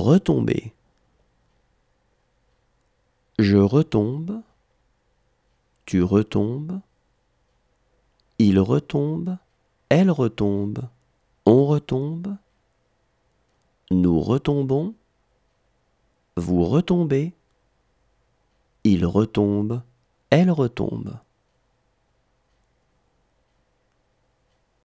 retomber. Je retombe, tu retombes, il retombe, elle retombe, on retombe, nous retombons, vous retombez, il retombe, elle retombe.